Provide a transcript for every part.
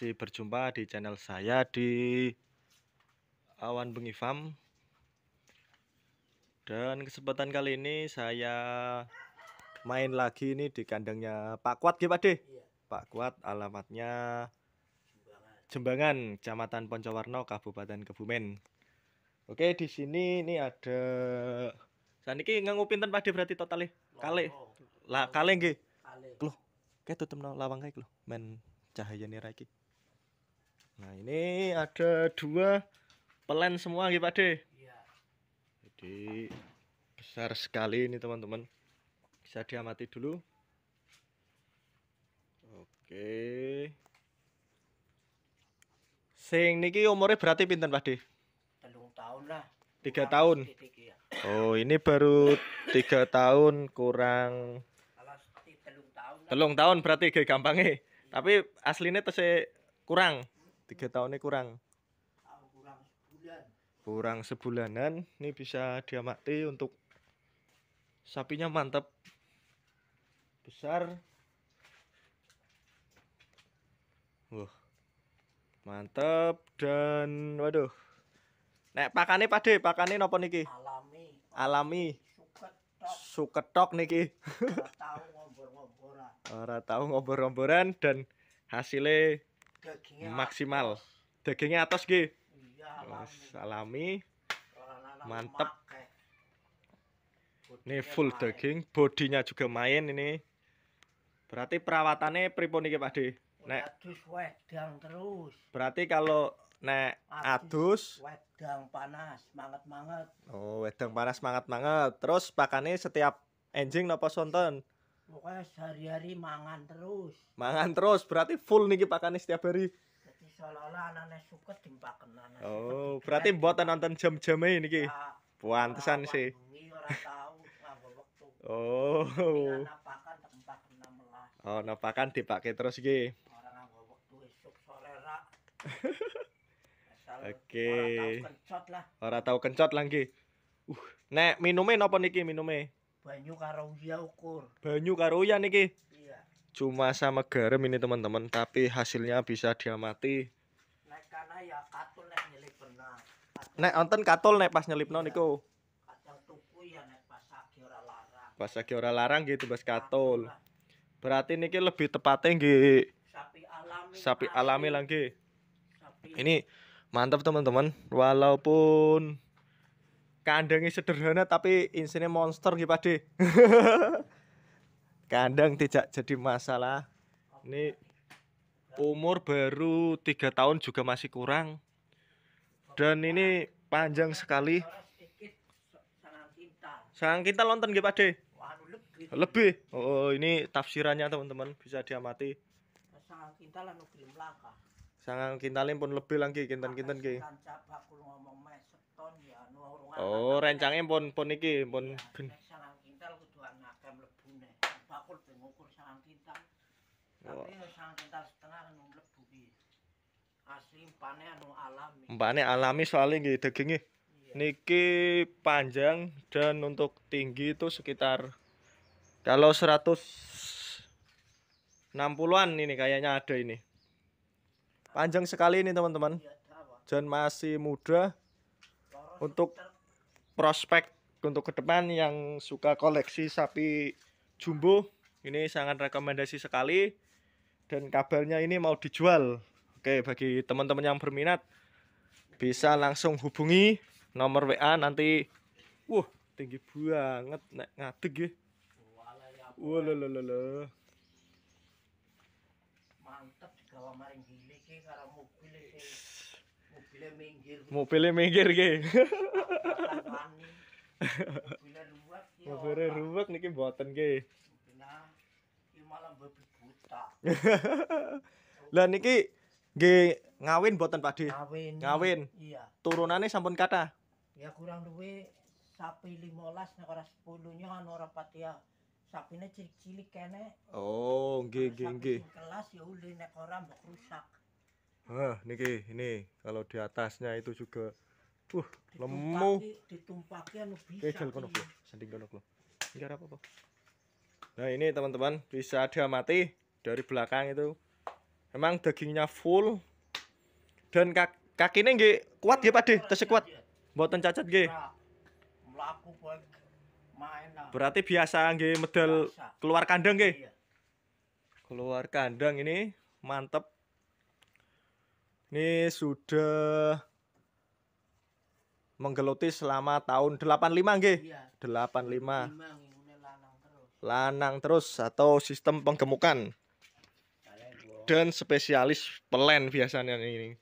masih berjumpa di channel saya di Awan Bengi Farm. Dan kesempatan kali ini saya main lagi ini di kandangnya Pak Kuat ya Pak De? Iya. Pak Kuat alamatnya Jembangan, Kecamatan Poncowarno, Kabupaten Kebumen. Oke, di sini ini ada saniki nggak pinten Pak De berarti totali Kali. Lah kali nggih. keluh kayak tutup lawang kayak gitu lo men cahaya nih raiki. Nah ini ada dua pelan semua nih Pak De. Iya. Jadi besar sekali ini teman-teman. Bisa diamati dulu. Oke. Sing niki umurnya berarti pinten Pak De? Telung tahun lah. Tiga tahun. Iya. Oh ini baru tiga tahun kurang. Telung tahun. berarti gampangnya. Tapi aslinya tuh kurang tiga tahunnya kurang kurang sebulan kurang sebulanan ini bisa diamati untuk sapinya mantap besar wah mantap dan waduh nek pakane pade pakane nopo niki alami alami suketok niki ora tahu ngobor-ngoboran ora dan hasilnya Dagingnya maksimal. Dagingnya atas G. Iya, alami. mantep. Ini full main. daging, bodinya juga main ini. Berarti perawatannya pripun iki Pak D? Nek adus wedang terus. Berarti kalau nek adus, wedang panas, manget-manget. Oh, wedang panas manget-manget. Terus pakane setiap enjing nopo sonten? Pokoknya sehari-hari mangan terus. Mangan terus berarti full nih niki pakannya setiap hari. Jadi seolah-olah anaknya suket dimpaken anak Oh, berarti buat nonton jam jam ini ki Puantesan sih. Oh. Oh, napakan dipakai terus iki. Oke. Ora tahu kencot lah lagi. Uh, nek minume napa niki minume? banyu karo uya ukur. Banyu karo uya ki. Iya. Cuma sama garam ini teman-teman, tapi hasilnya bisa diamati. Naik karena ya katul naik nyelip pernah Nek onten katul naik pas nyelip iya. niku. Kadang tuku ya nek pas lagi orang larang. Pas lagi larang gitu pas katul. Berarti niki lebih tepatnya nggih sapi alami. Sapi alami lagi. Ini mantap teman-teman, walaupun kandangnya sederhana tapi insinya monster gitu pade kandang tidak jadi masalah ini umur baru tiga tahun juga masih kurang dan ini panjang sekali sang kita lonten gitu pade lebih oh ini tafsirannya teman-teman bisa diamati sangang kintal anu kintalin pun lebih lagi kinten-kinten ki ngomong ya Oh, rencangnya pon pon iki, pon ben. Salang kintal kudu anake mlebune. Bakul ben ngukur salam kintal. Tapi salam kintal setengah anu mlebu iki. Asli mpane anu alami. Mpane alami soalnya nggih daginge. Iya. Niki panjang dan untuk tinggi itu sekitar kalau 160-an ini kayaknya ada ini. Panjang sekali ini teman-teman. Iya, dan masih muda. Untuk prospek untuk ke depan yang suka koleksi sapi jumbo ini sangat rekomendasi sekali dan kabarnya ini mau dijual oke bagi teman-teman yang berminat bisa langsung hubungi nomor WA nanti wah tinggi banget nek ngadeg ya wah lo lo lo mantep di mobil mobilnya minggir mobilnya minggir ge mobilnya ruwet niki buatan ge malam buta lah niki ge ngawin buatan pak de ngawin iya turunannya sampun kata ya kurang duwe sapi lima las nekora sepuluhnya kan orang pati ya sapi ini cilik-cilik kene oh nge nge nge kelas ya uli nekora mbak rusak Hah, niki ini kalau di atasnya itu juga uh lemu ditumpaki anu eh, apa, Nah, ini teman-teman bisa diamati dari belakang itu. memang dagingnya full dan kak kakinya nggih kuat nggih Pak De, kuat. Mboten cacat nggih. Ah. Berarti biasa nggih medal keluar kandang nggih. Iya. Keluar kandang ini mantep ini sudah menggeluti selama tahun 85 nggih. Iya. 85. 85 lanang terus atau sistem penggemukan. Dan spesialis pelen biasanya ini.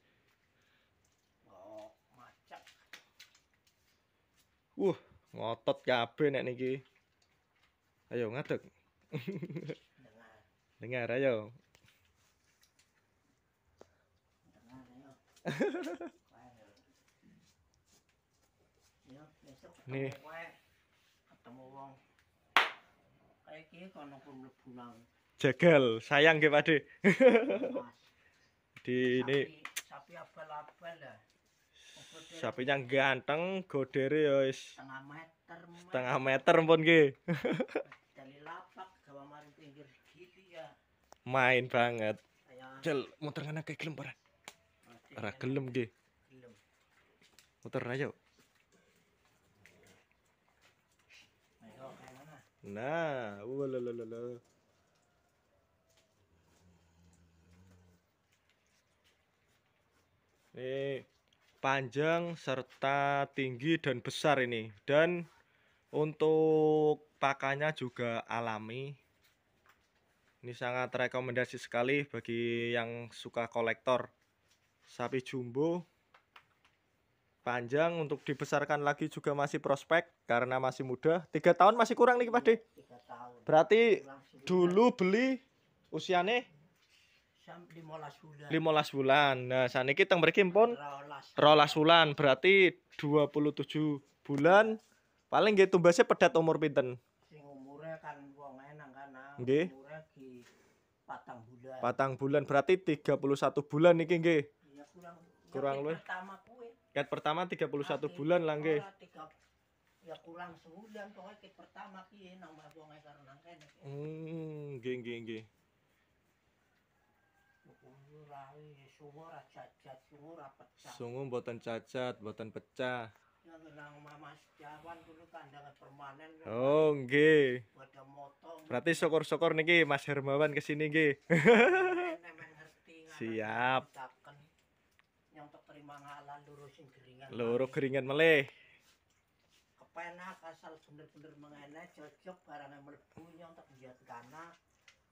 Uh, ngotot kabeh nek niki. Ayo ngadeg. Dengar. Dengar ayo. nih jegel sayang ke pade di ini sapi abal abal sapinya ganteng godere ya setengah meter setengah meter pun ke dari lapak gawa mari pinggir gitu ya main banget cel muter ngana kayak gelombaran Ora gelem nggih. Gelem. Muter ayo. Nah, walalala. Uh, ini panjang serta tinggi dan besar ini. Dan untuk pakannya juga alami. Ini sangat rekomendasi sekali bagi yang suka kolektor sapi jumbo panjang untuk dibesarkan lagi juga masih prospek karena masih muda tiga tahun masih kurang nih Pak De berarti dulu beli usianya 15 bulan. bulan. Nah, saniki kita mriki pun rolas bulan, berarti 27 bulan. Paling gitu tumbasnya pedat umur pinten? Sing kan enang kan. patang bulan. Patang bulan berarti 31 bulan nih, nggih kurang Kurang luwih. Pertama kuwi. Ket pertama 31 Akhir, bulan lah nggih. Ya kurang sebulan pokoknya ket pertama ki nambah wong karo nang kene. Hmm, nggih nggih nggih. Sungguh buatan cacat, buatan pecah. Ya, oh, nge. Berarti syukur-syukur niki Mas Hermawan kesini nge. Siap mangalan loro sing geringan. geringan meleh. Kepenak asal bener-bener mengene cocok barang mlebu untuk jat kana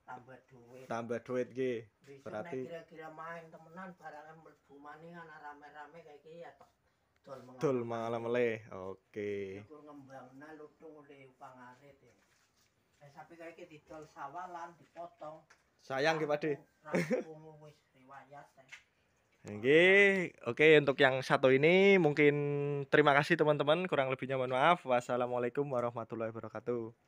tambah duit. Tambah duit ki. Berarti kira-kira main temenan barang mlebu maningan rame-rame kayak ki ya dol Dol mangalan meleh. Oke. Iku ya, ngembangna lutung oleh ya. Eh nah, sapi kayak ki didol sawalan dipotong. Sayang ki Pakde. Rampung wis riwayat. Ya. Oke, oke untuk yang satu ini mungkin terima kasih teman-teman, kurang lebihnya mohon maaf. Wassalamualaikum warahmatullahi wabarakatuh.